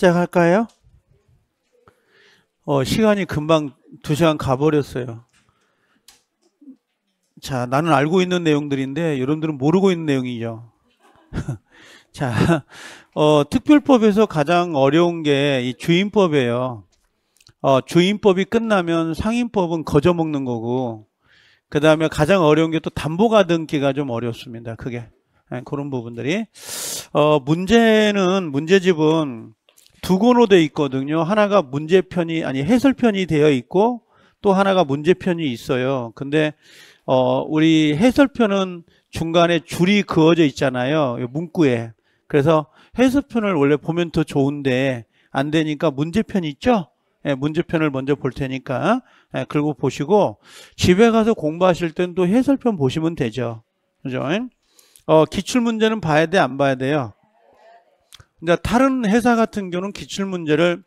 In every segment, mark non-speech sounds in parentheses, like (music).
시작할까요? 어, 시간이 금방 2시간 가버렸어요. 자, 나는 알고 있는 내용들인데 여러분들은 모르고 있는 내용이죠. (laughs) 자, 어, 특별법에서 가장 어려운 게 이 주임법이에요. 어, 주임법이 끝나면 상임법은 거저 먹는 거고, 그 다음에 가장 어려운 게 또 담보가등기가 좀 어렵습니다. 그게. 예, 그런 부분들이. 어, 문제는, 문제집은 두 권으로 되어 있거든요. 하나가 문제편이 아니 해설편이 되어 있고 또 하나가 문제편이 있어요. 근데 어, 우리 해설편은 중간에 줄이 그어져 있잖아요. 문구에. 그래서 해설편을 원래 보면 더 좋은데 안 되니까 문제편 있죠? 예, 문제편을 먼저 볼 테니까 예, 그리고 보시고 집에 가서 공부하실 땐 또 해설편 보시면 되죠. 그죠? 어, 기출 문제는 봐야 돼, 안 봐야 돼요? 근데 그러니까 다른 회사 같은 경우는 기출 문제를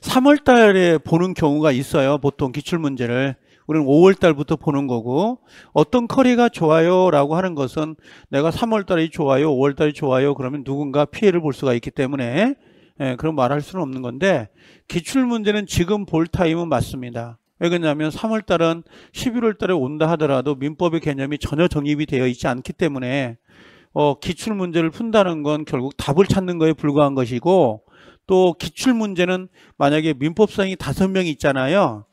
3월 달에 보는 경우가 있어요. 보통 기출 문제를. 우리는 5월 달부터 보는 거고 어떤 커리가 좋아요라고 하는 것은 내가 3월 달이 좋아요, 5월 달이 좋아요 그러면 누군가 피해를 볼 수가 있기 때문에 예, 그런 말할 수는 없는 건데 기출 문제는 지금 볼 타임은 맞습니다. 왜 그러냐면 3월 달은 11월 달에 온다 하더라도 민법의 개념이 전혀 정립이 되어 있지 않기 때문에 어, 기출 문제를 푼다는 건 결국 답을 찾는 거에 불과한 것이고 또 기출 문제는 만약에 민법상이 다섯 명이 있잖아요.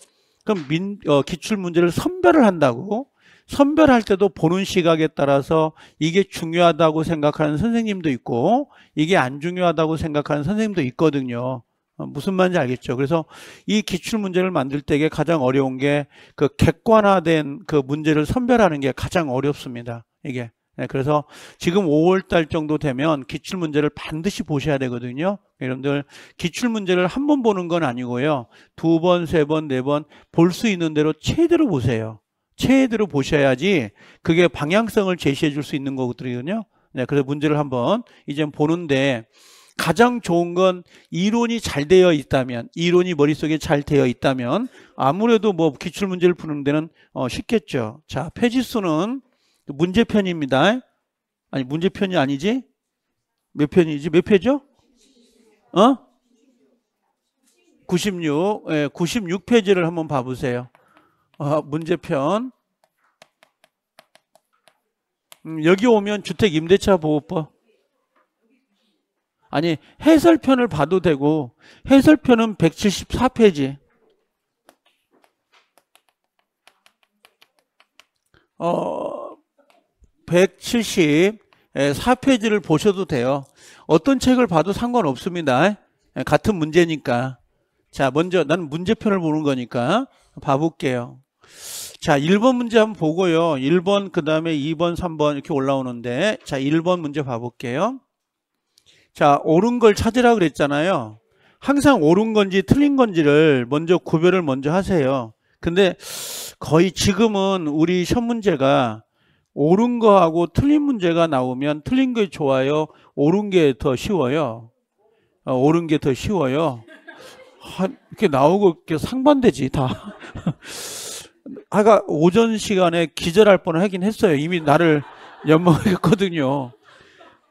그럼 민, 어, 기출 문제를 선별을 한다고 선별할 때도 보는 시각에 따라서 이게 중요하다고 생각하는 선생님도 있고 이게 안 중요하다고 생각하는 선생님도 있거든요. 어, 무슨 말인지 알겠죠. 그래서 이 기출 문제를 만들 때에 가장 어려운 게 그 객관화된 그 문제를 선별하는 게 가장 어렵습니다. 이게 네, 그래서 지금 5월 달 정도 되면 기출 문제를 반드시 보셔야 되거든요. 여러분들 기출 문제를 한 번 보는 건 아니고요. 두 번, 세 번, 네 번 볼 수 있는 대로 최대로 보세요. 최대로 보셔야지 그게 방향성을 제시해 줄 수 있는 것들이거든요. 네, 그래서 문제를 한번 이제 보는데 가장 좋은 건 이론이 잘 되어 있다면 이론이 머릿속에 잘 되어 있다면 아무래도 뭐 기출문제를 푸는 데는 어, 쉽겠죠 자폐지 수는 문제편입니다. 아니 문제편이 아니지? 몇 편이지? 몇 페이죠? 어? 96, 예, 96페이지를 한번 봐보세요. 아, 문제편. 음, 여기 오면 주택임대차보호법. 아니 해설편을 봐도 되고 해설편은 174페이지. 어, 174페이지를 보셔도 돼요. 어떤 책을 봐도 상관없습니다. 예, 같은 문제니까. 자, 먼저 나는 문제편을 보는 거니까 봐볼게요. 자, 1번 문제 한번 보고요. 1번, 그 다음에 2번, 3번 이렇게 올라오는데 자, 1번 문제 봐볼게요. 자, 옳은 걸 찾으라 그랬잖아요. 항상 옳은 건지 틀린 건지를 먼저 구별을 먼저 하세요. 근데 거의 지금은 우리 시험 문제가 옳은 거하고 틀린 문제가 나오면 틀린 게 좋아요. 옳은 게 더 쉬워요. 어, 옳은 게 더 쉬워요. 한, 이렇게 나오고 이렇게 상반되지 다. (laughs) 아까 오전 시간에 기절할 뻔 하긴 했어요. 이미 나를 연망했거든요.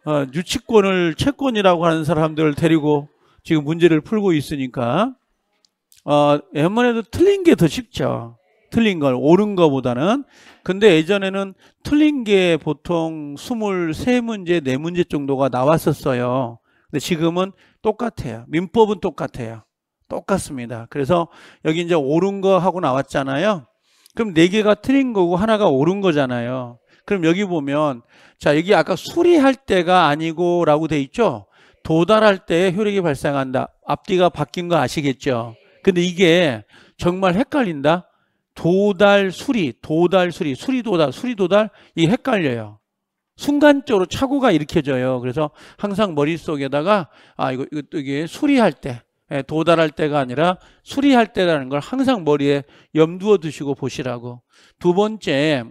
어, 유치권을 채권이라고 하는 사람들을 데리고 지금 문제를 풀고 있으니까 어, 웬만해도 틀린 게 더 쉽죠. 틀린 걸 옳은 거보다는 근데 예전에는 틀린 게 보통 23문제 4문제 정도가 나왔었어요 근데 지금은 똑같아요 민법은 똑같아요 똑같습니다 그래서 여기 이제 옳은 거 하고 나왔잖아요 그럼 4개가 틀린 거고 하나가 옳은 거잖아요 그럼 여기 보면 자 여기 아까 수리할 때가 아니고 라고 돼 있죠 도달할 때 효력이 발생한다 앞뒤가 바뀐 거 아시겠죠 근데 이게 정말 헷갈린다 도달 수리, 도달 수리, 수리 도달, 수리 도달 이 헷갈려요. 순간적으로 착오가 일으켜져요. 그래서 항상 머릿속에다가 아 이거 이거 이게 수리할 때 예, 도달할 때가 아니라 수리할 때라는 걸 항상 머리에 염두어 두시고 보시라고. 두 번째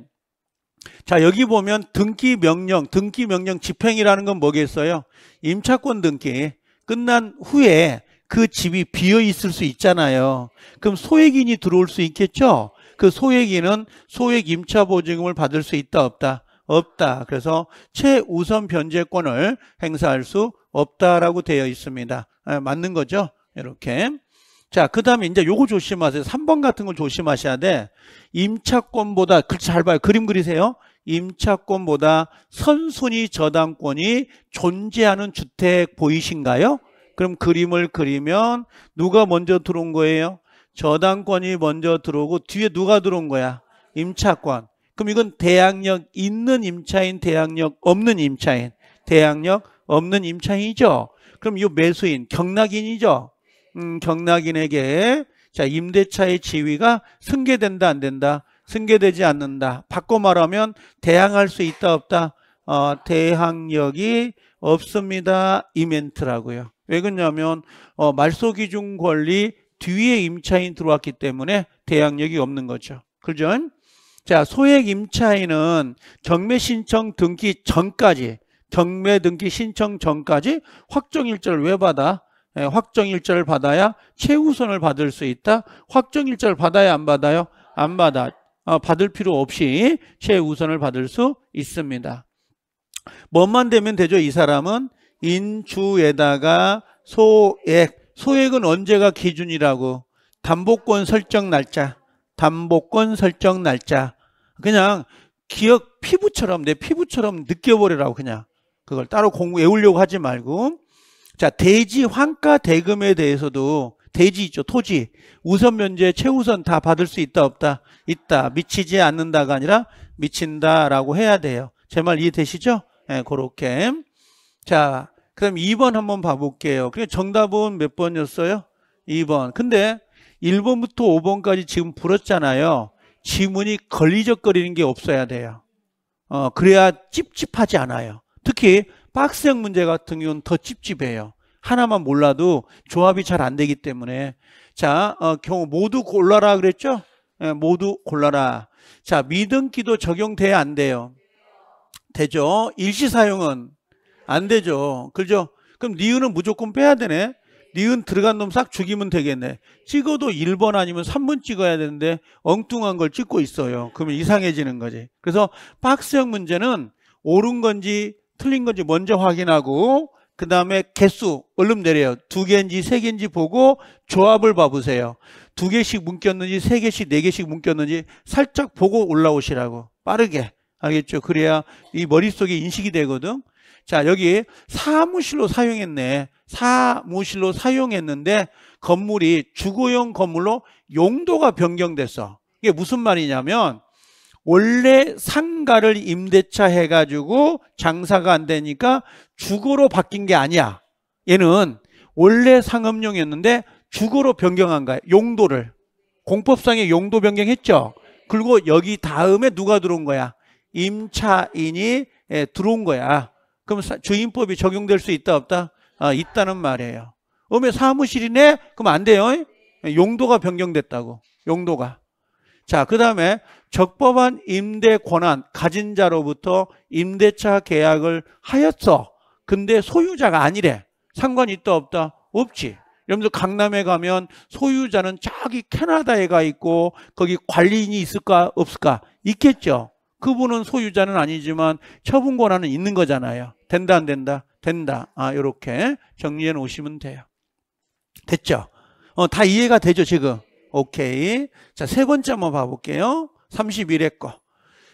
자 여기 보면 등기 명령, 등기 명령 집행이라는 건 뭐겠어요? 임차권 등기 끝난 후에 그 집이 비어 있을 수 있잖아요. 그럼 소액인이 들어올 수 있겠죠? 그 소액인은 소액 임차 보증금을 받을 수 있다 없다 없다. 그래서 최우선 변제권을 행사할 수 없다라고 되어 있습니다. 아, 맞는 거죠? 이렇게. 자, 그 다음에 이제 요거 조심하세요. 3번 같은 걸 조심하셔야 돼. 임차권보다, 그잘 봐요. 그림 그리세요. 임차권보다 선순위 저당권이 존재하는 주택 보이신가요? 그럼 그림을 그리면 누가 먼저 들어온 거예요? 저당권이 먼저 들어오고 뒤에 누가 들어온 거야? 임차권. 그럼 이건 대항력 있는 임차인, 대항력 없는 임차인, 대항력 없는 임차인이죠. 그럼 이 매수인, 경락인이죠. 음, 경락인에게 자 임대차의 지위가 승계된다 안 된다? 승계되지 않는다. 바꿔 말하면 대항할 수 있다 없다? 어, 대항력이 없습니다. 이멘트라고요. 왜 그러냐면 어, 말소 기준 권리 뒤에 임차인 들어왔기 때문에 대항력이 없는 거죠. 그죠? 자, 소액 임차인은 경매 신청 등기 전까지 경매 등기 신청 전까지 확정일자를 왜 받아? 예, 확정일자를 받아야 최우선을 받을 수 있다. 확정일자를 받아야 안 받아요? 안 받아. 어, 받을 필요 없이 최우선을 받을 수 있습니다. 뭐만 되면 되죠? 이 사람은 인주에다가 소액 소액은 언제가 기준이라고 담보권 설정 날짜 담보권 설정 날짜 그냥 기억 피부처럼 내 피부처럼 느껴버리라고 그냥 그걸 따로 공부 외우려고 하지 말고 자 대지 환가 대금에 대해서도 대지 있죠 토지 우선 면제 최우선 다 받을 수 있다 없다 있다 미치지 않는다가 아니라 미친다라고 해야 돼요 제 말 이해되시죠? 예, 네, 그렇게 자 그다음 2번 한번 봐볼게요. 그래 정답은 몇 번이었어요? 2번. 근데 1번부터 5번까지 지금 불었잖아요. 지문이 걸리적거리는 게 없어야 돼요. 어, 그래야 찝찝하지 않아요. 특히 박스형 문제 같은 경우는 더 찝찝해요. 하나만 몰라도 조합이 잘 안 되기 때문에 자 어, 경우 모두 골라라 그랬죠? 예, 모두 골라라. 자 미등기도 적용돼야 안 돼요. 되죠? 일시사용은 안 되죠. 그죠? 그럼 니은은 무조건 빼야 되네. 니은 들어간 놈 싹 죽이면 되겠네. 찍어도 1번 아니면 3번 찍어야 되는데 엉뚱한 걸 찍고 있어요. 그러면 이상해지는 거지. 그래서 박스형 문제는 옳은 건지 틀린 건지 먼저 확인하고 그 다음에 개수 얼른 내려요. 두 개인지 세 개인지 보고 조합을 봐보세요. 두 개씩 묶였는지 세 개씩 네 개씩 묶였는지 살짝 보고 올라오시라고 빠르게 알겠죠? 그래야 이 머릿속에 인식이 되거든. 자, 여기 사무실로 사용했네. 사무실로 사용했는데 건물이 주거용 건물로 용도가 변경됐어. 이게 무슨 말이냐면 원래 상가를 임대차 해가지고 장사가 안 되니까 주거로 바뀐 게 아니야. 얘는 원래 상업용이었는데 주거로 변경한 거야. 용도를. 공법상의 용도 변경했죠. 그리고 여기 다음에 누가 들어온 거야? 임차인이 예, 들어온 거야. 그럼 주임법이 적용될 수 있다 없다? 아, 있다는 말이에요. 음에 사무실이네? 그럼 안 돼요. 용도가 변경됐다고. 용도가. 자, 그 다음에 적법한 임대 권한 가진 자로부터 임대차 계약을 하였어. 근데 소유자가 아니래. 상관 있다 없다? 없지. 여러분들 강남에 가면 소유자는 저기 캐나다에 가 있고 거기 관리인이 있을까 없을까? 있겠죠. 그분은 소유자는 아니지만 처분 권한은 있는 거잖아요. 된다 안 된다? 된다. 아 이렇게 정리해 놓으시면 돼요. 됐죠? 어, 다 이해가 되죠 지금? 오케이. 자세 번째 한번 봐볼게요. 31회 거.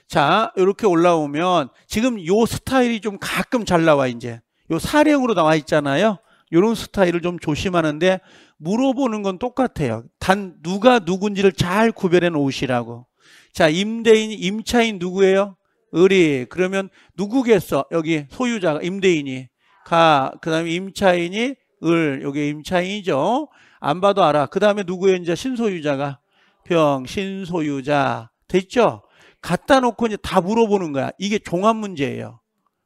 자 이렇게 올라오면 지금 요 스타일이 좀 가끔 잘 나와 이제. 요 사례형으로 나와 있잖아요. 요런 스타일을 좀 조심하는데 물어보는 건 똑같아요. 단 누가 누군지를 잘 구별해 놓으시라고. 자, 임대인, 임차인 누구예요? 을이. 그러면 누구겠어? 여기 소유자가, 임대인이. 가. 그 다음에 임차인이 을. 여기 임차인이죠. 안 봐도 알아. 그 다음에 누구예요? 이제 신소유자가. 병, 신소유자. 됐죠? 갖다 놓고 이제 다 물어보는 거야. 이게 종합 문제예요.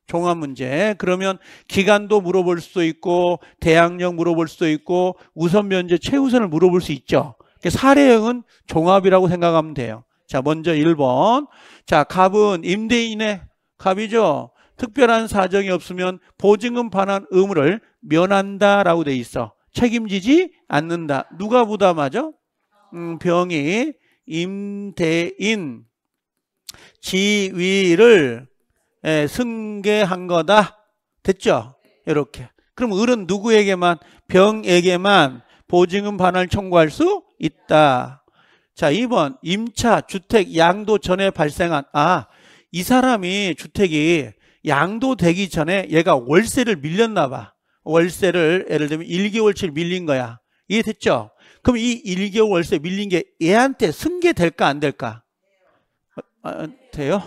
종합 문제. 그러면 기간도 물어볼 수도 있고 대항력 물어볼 수도 있고 우선 면제 최우선을 물어볼 수 있죠. 그러니까 사례형은 종합이라고 생각하면 돼요. 자, 먼저 1번. 자, 갑은 임대인의 갑이죠. 특별한 사정이 없으면 보증금 반환 의무를 면한다라고 돼 있어. 책임지지 않는다. 누가 부담하죠? 음, 병이 임대인 지위를 예, 승계한 거다. 됐죠? 이렇게. 그럼 을은 누구에게만 병에게만 보증금 반환을 청구할 수 있다. 자, 2번 임차 주택 양도 전에 발생한 아, 이 사람이 주택이 양도되기 전에 얘가 월세를 밀렸나 봐. 월세를 예를 들면 1개월치를 밀린 거야. 이해됐죠? 그럼 이 1개월 월세 밀린 게 얘한테 승계될까 안 될까? 아, 아 돼요?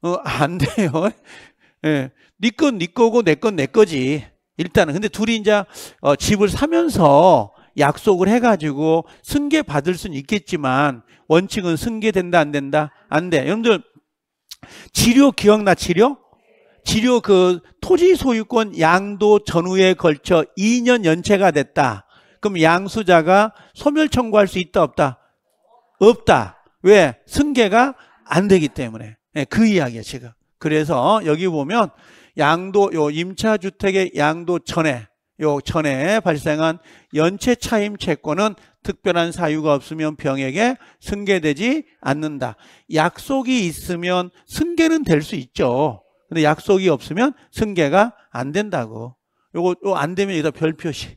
어, 안 돼요. (laughs) 예. 네건네 네 거고 내 건 내 거지. 일단은 근데 둘이 이제 어, 집을 사면서 약속을 해가지고 승계 받을 수는 있겠지만 원칙은 승계된다 안 된다 안 돼. 여러분들 지료 기억나 지료? 지료 그 토지 소유권 양도 전후에 걸쳐 2년 연체가 됐다. 그럼 양수자가 소멸 청구할 수 있다 없다? 없다. 왜? 승계가 안 되기 때문에. 네, 그 이야기야 지금. 그래서 여기 보면 양도 요 임차주택의 양도 전에 요 전에 발생한 연체 차임 채권은 특별한 사유가 없으면 병에게 승계되지 않는다. 약속이 있으면 승계는 될 수 있죠. 근데 약속이 없으면 승계가 안 된다고. 요거 요 안 되면 여기다 별 표시.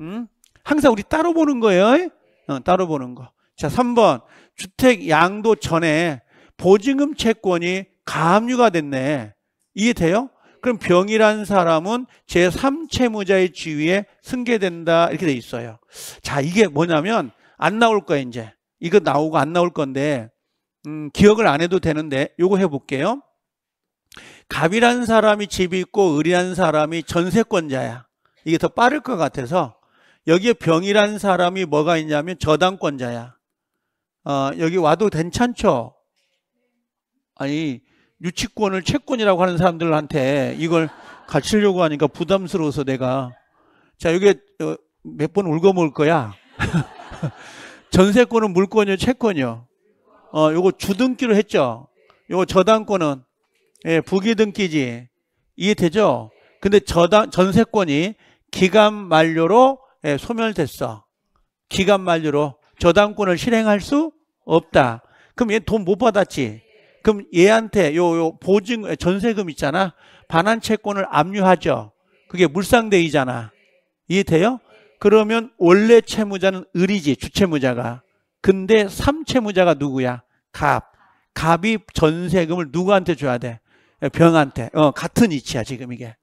음? 항상 우리 따로 보는 거예요. 어, 따로 보는 거. 자, 3번. 주택 양도 전에 보증금 채권이 가압류가 됐네. 이해돼요? 그럼 병이란 사람은 제3채무자의 지위에 승계된다 이렇게 돼 있어요. 자 이게 뭐냐면 안 나올 거야 이제. 이거 나오고 안 나올 건데 음, 기억을 안 해도 되는데 요거 해볼게요. 갑이란 사람이 집이 있고 을이란 사람이 전세권자야. 이게 더 빠를 것 같아서 여기에 병이란 사람이 뭐가 있냐면 저당권자야. 어, 여기 와도 괜찮죠? 아니 유치권을 채권이라고 하는 사람들한테 이걸 갖추려고 하니까 부담스러워서 내가 자 이게 어, 몇번 울거먹을 거야 (laughs) 전세권은 물권이요 채권이요 어 요거 주등기로 했죠 요거 저당권은 예, 부기등기지 이해되죠 근데 저당 전세권이 기간 만료로 예, 소멸됐어 기간 만료로 저당권을 실행할 수 없다 그럼 얘 돈 못 받았지 그럼 얘한테 요, 요 보증 전세금 있잖아. 반환 채권을 압류하죠. 그게 물상대이잖아. 이해돼요? 그러면 원래 채무자는 을이지 주채무자가. 근데 삼채무자가 누구야? 갑. 갑이 전세금을 누구한테 줘야 돼? 병한테. 어, 같은 위치야 지금 이게.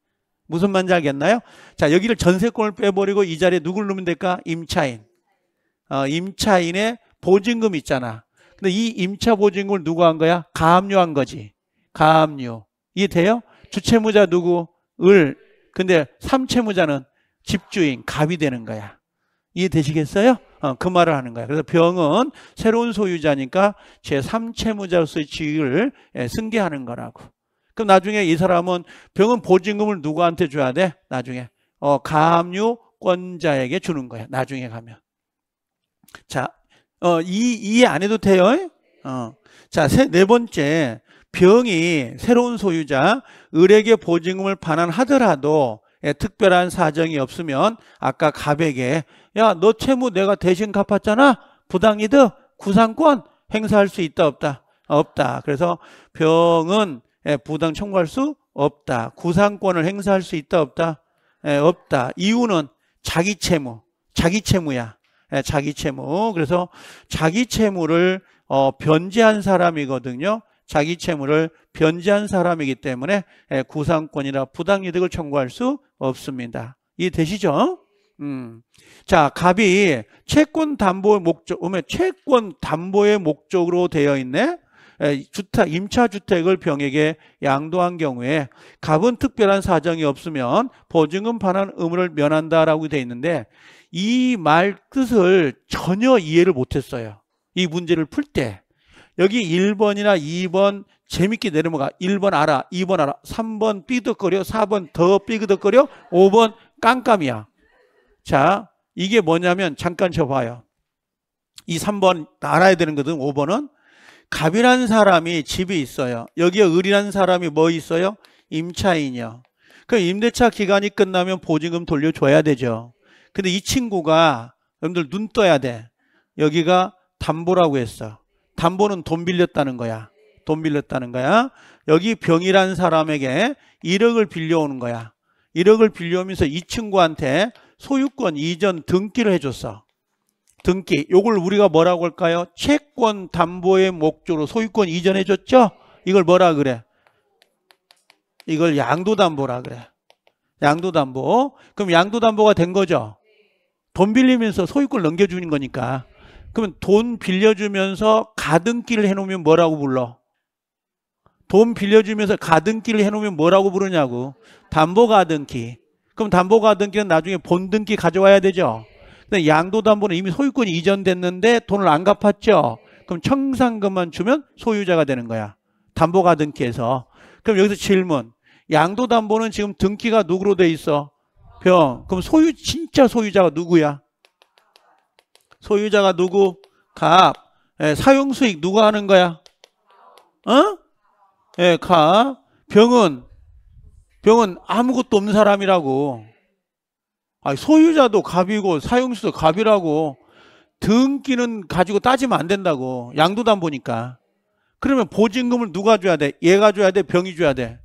무슨 말인지 알겠나요? 자, 여기를 전세권을 빼버리고 이 자리에 누굴 넣으면 될까? 임차인. 어, 임차인의 보증금 있잖아. 근데 이 임차 보증금을 누구한 거야? 가압류한 거지. 가압류. 이해 돼요? 주채무자 누구? 을. 근데 3채무자는 집주인, 갑이 되는 거야. 이해되시겠어요? 어, 그 말을 하는 거야. 그래서 병은 새로운 소유자니까 제3채무자로서의 지위를 예, 승계하는 거라고. 그럼 나중에 이 사람은 병은 보증금을 누구한테 줘야 돼? 나중에. 어, 가압류권자에게 주는 거야. 나중에 가면. 자, 어, 이, 이해 안 해도 돼요. 어. 자, 세, 네 번째. 병이 새로운 소유자, 을에게 보증금을 반환하더라도 예, 특별한 사정이 없으면 아까 갑에게 야, 너 채무 내가 대신 갚았잖아. 부당이득, 구상권 행사할 수 있다 없다? 없다. 그래서 병은 예, 부당 청구할 수 없다. 구상권을 행사할 수 있다 없다? 예, 없다. 이유는 자기 채무, 자기 채무야. 예, 자기 채무. 그래서 자기 채무를 어, 변제한 사람이거든요. 자기 채무를 변제한 사람이기 때문에 예, 구상권이나 부당이득을 청구할 수 없습니다. 이해되시죠? 음. 자, 갑이 채권 담보의 목적, 채권 담보의 목적으로 되어 있네. 예, 주택 임차 주택을 병에게 양도한 경우에 갑은 특별한 사정이 없으면 보증금 반환 의무를 면한다라고 돼 있는데 이말 뜻을 전혀 이해를 못했어요. 이 문제를 풀 때. 여기 1번이나 2번 재밌게 내려가 1번 알아, 2번 알아, 3번 삐그거려 4번 더삐그거려 5번 깜깜이야. 자, 이게 뭐냐면 잠깐 쳐봐요. 이 3번 알아야 되는 거든 5번은 갑이라는 사람이 집이 있어요. 여기에 을이라는 사람이 뭐 있어요? 임차인이요. 그 임대차 기간이 끝나면 보증금 돌려줘야 되죠. 근데 이 친구가 여러분들 눈 떠야 돼. 여기가 담보라고 했어. 담보는 돈 빌렸다는 거야. 돈 빌렸다는 거야. 여기 병이란 사람에게 1억을 빌려오는 거야. 1억을 빌려오면서 이 친구한테 소유권 이전 등기를 해줬어. 등기. 요걸 우리가 뭐라고 할까요? 채권 담보의 목적으로 소유권 이전해줬죠? 이걸 뭐라 그래? 이걸 양도담보라 그래. 양도담보. 그럼 양도담보가 된 거죠? 돈 빌리면서 소유권 넘겨주는 거니까. 그러면 돈 빌려주면서 가등기를 해놓으면 뭐라고 불러? 돈 빌려주면서 가등기를 해놓으면 뭐라고 부르냐고. 담보가등기. 그럼 담보가등기는 나중에 본등기 가져와야 되죠. 근데 양도담보는 이미 소유권이 이전됐는데 돈을 안 갚았죠. 그럼 청산금만 주면 소유자가 되는 거야. 담보가등기에서. 그럼 여기서 질문. 양도담보는 지금 등기가 누구로 돼 있어? 형, 그럼 소유, 진짜 소유자가 누구야? 소유자가 누구? 갑. 예, 사용 수익 누가 하는 거야? 어? 예, 갑. 병은 병은 아무것도 없는 사람이라고. 아니, 소유자도 갑이고 사용수도 갑이라고. 등기는 가지고 따지면 안 된다고. 양도담 보니까. 그러면 보증금을 누가 줘야 돼? 얘가 줘야 돼? 병이 줘야 돼?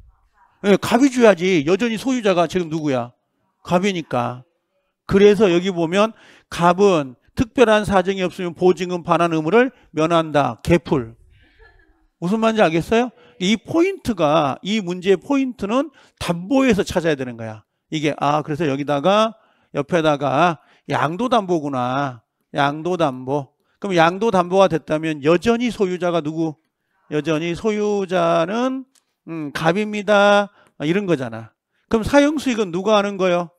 예, 갑이 줘야지. 여전히 소유자가 지금 누구야? 갑이니까. 그래서 여기 보면 갑은 특별한 사정이 없으면 보증금 반환 의무를 면한다. 개풀. 무슨 말인지 알겠어요? 이 포인트가 이 문제의 포인트는 담보에서 찾아야 되는 거야. 이게 아 그래서 여기다가 옆에다가 양도담보구나. 양도담보. 그럼 양도담보가 됐다면 여전히 소유자가 누구? 여전히 소유자는 음, 갑입니다. 이런 거잖아. 그럼 사용수익은 누가 하는 거예요?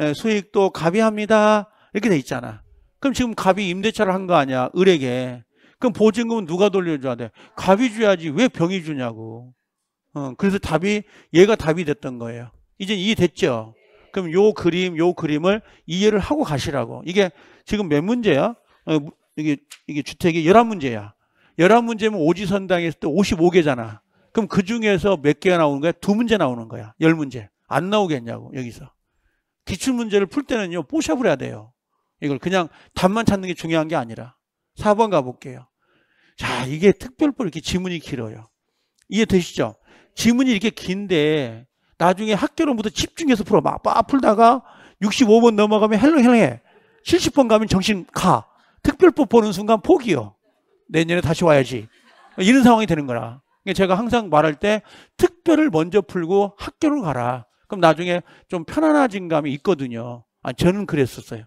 예, 수익도 갑이 합니다 이렇게 돼 있잖아. 그럼 지금 갑이 임대차를 한 거 아니야. 을에게. 그럼 보증금은 누가 돌려줘야 돼? 갑이 줘야지. 왜 병이 주냐고. 어, 그래서 답이 얘가 답이 됐던 거예요. 이제 이해됐죠? 그럼 요 그림, 요 그림을 이해를 하고 가시라고. 이게 지금 몇 문제야? 어, 이게, 이게 주택이 11문제야. 11문제면 오지선당에 있을 때 55개잖아. 그럼 그 중에서 몇 개가 나오는 거야? 두 문제 나오는 거야. 10문제. 안 나오겠냐고, 여기서. 기출문제를 풀 때는요, 뽀샵을 해야 돼요. 이걸 그냥 답만 찾는 게 중요한 게 아니라. 4번 가볼게요. 자, 이게 특별법 이렇게 지문이 길어요. 이해되시죠? 지문이 이렇게 긴데 나중에 학교로부터 집중해서 풀어. 막, 막 풀다가 65번 넘어가면 헬렁헬렁해. 70번 가면 정신 가. 특별법 보는 순간 포기요. 내년에 다시 와야지. 이런 상황이 되는 거라. 그러니까 제가 항상 말할 때 특별을 먼저 풀고 학교로 가라. 그럼 나중에 좀 편안해진 감이 있거든요. 아, 저는 그랬었어요.